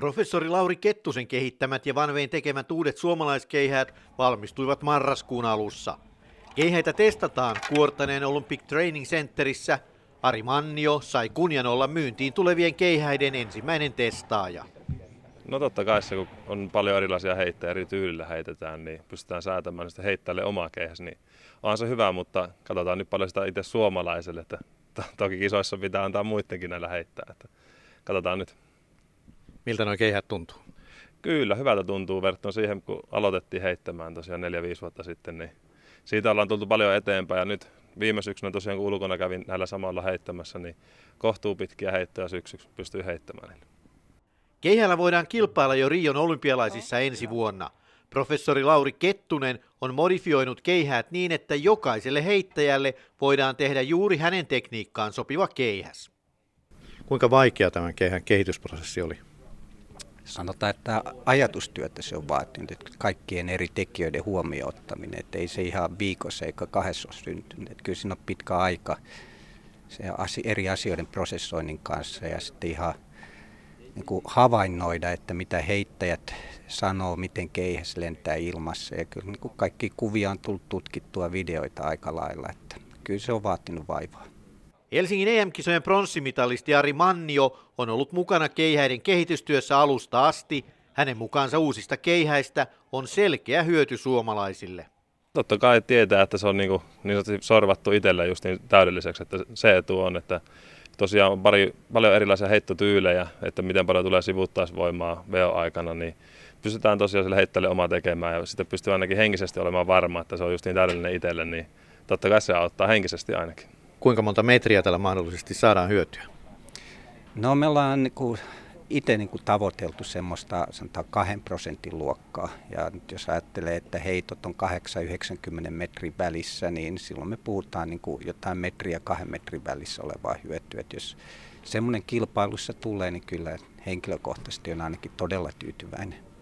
Professori Lauri Kettusen kehittämät ja Vanveen tekemät uudet suomalaiskeihäät valmistuivat marraskuun alussa. Keihäitä testataan Kuortaneen Olympic Training Centerissä. Ari Mannio sai kunnian olla myyntiin tulevien keihäiden ensimmäinen testaaja. No totta kai se, kun on paljon erilaisia heittäjä, eri tyylillä heitetään, niin pystytään säätämään sitä heittäjälle omaa keihäs, niin on se hyvä, mutta katsotaan nyt paljon sitä itse suomalaiselle, että toki kisoissa pitää antaa muidenkin näillä heittää, että katsotaan nyt. Miltä noin keihät tuntuu? Kyllä, hyvältä tuntuu verrattuna siihen, kun aloitettiin heittämään tosiaan neljä 5 vuotta sitten, niin siitä ollaan tultu paljon eteenpäin ja nyt viime syksynä tosiaan kun ulkona kävin näillä samalla heittämässä, niin kohtuu pitkiä heittoja syksyksi pystyy heittämään. Niin. Keihällä voidaan kilpailla jo Rion olympialaisissa ensi vuonna. Professori Lauri Kettunen on modifioinut keihäät niin, että jokaiselle heittäjälle voidaan tehdä juuri hänen tekniikkaan sopiva keihäs. Kuinka vaikea tämän keihän kehitysprosessi oli? sanotaan, että ajatustyötä se on vaatinut, että kaikkien eri tekijöiden huomioottaminen että ei se ihan viikossa eikä kahdessa ole syntynyt. Että kyllä siinä on pitkä aika se eri asioiden prosessoinnin kanssa ja sitten ihan niin kuin havainnoida, että mitä heittäjät sanoo, miten keihäs lentää ilmassa. Ja kyllä niin kuin kaikki kuvia on tullut tutkittua videoita aika lailla, että kyllä se on vaatinut vaivaa. Helsingin EM-kisojen pronssimitalisti Ari Mannio on ollut mukana keihäiden kehitystyössä alusta asti. Hänen mukaansa uusista keihäistä on selkeä hyöty suomalaisille. Totta kai tietää, että se on niin, kuin, niin sanotusti sorvattu itselle just niin täydelliseksi, että se etu on, että tosiaan on pari, paljon erilaisia heittotyylejä, että miten paljon tulee sivuttaisvoimaa veo-aikana, niin pystytään tosiaan sille heittäjälle omaa tekemään ja sitten pystyy ainakin henkisesti olemaan varma, että se on just niin täydellinen itselle, niin totta kai se auttaa henkisesti ainakin kuinka monta metriä tällä mahdollisesti saadaan hyötyä? No me ollaan niin kuin itse niin kuin tavoiteltu semmoista sanotaan kahden prosentin luokkaa. Ja nyt jos ajattelee, että heitot on 8-90 metrin välissä, niin silloin me puhutaan niin kuin jotain metriä kahden metrin välissä olevaa hyötyä. Et jos semmoinen kilpailussa tulee, niin kyllä henkilökohtaisesti on ainakin todella tyytyväinen.